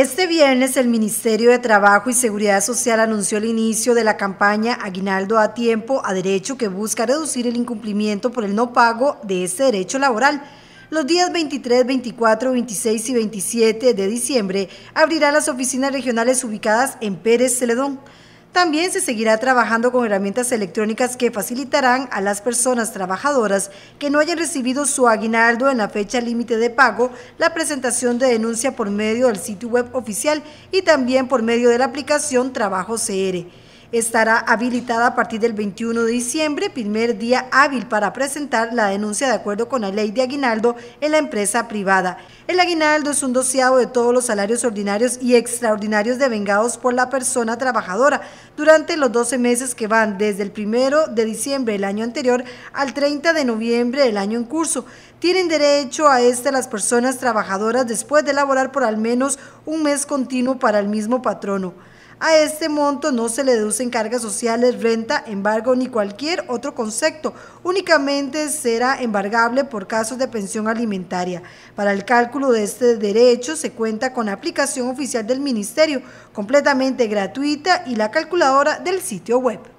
Este viernes el Ministerio de Trabajo y Seguridad Social anunció el inicio de la campaña Aguinaldo a tiempo a derecho que busca reducir el incumplimiento por el no pago de ese derecho laboral. Los días 23, 24, 26 y 27 de diciembre abrirá las oficinas regionales ubicadas en Pérez Celedón. También se seguirá trabajando con herramientas electrónicas que facilitarán a las personas trabajadoras que no hayan recibido su aguinaldo en la fecha límite de pago la presentación de denuncia por medio del sitio web oficial y también por medio de la aplicación Trabajo CR estará habilitada a partir del 21 de diciembre, primer día hábil para presentar la denuncia de acuerdo con la ley de aguinaldo en la empresa privada. El aguinaldo es un doceavo de todos los salarios ordinarios y extraordinarios devengados por la persona trabajadora durante los 12 meses que van desde el 1 de diciembre del año anterior al 30 de noviembre del año en curso. Tienen derecho a este las personas trabajadoras después de laborar por al menos un mes continuo para el mismo patrono. A este monto no se le deducen cargas sociales, renta, embargo ni cualquier otro concepto. Únicamente será embargable por casos de pensión alimentaria. Para el cálculo de este derecho se cuenta con aplicación oficial del Ministerio, completamente gratuita y la calculadora del sitio web.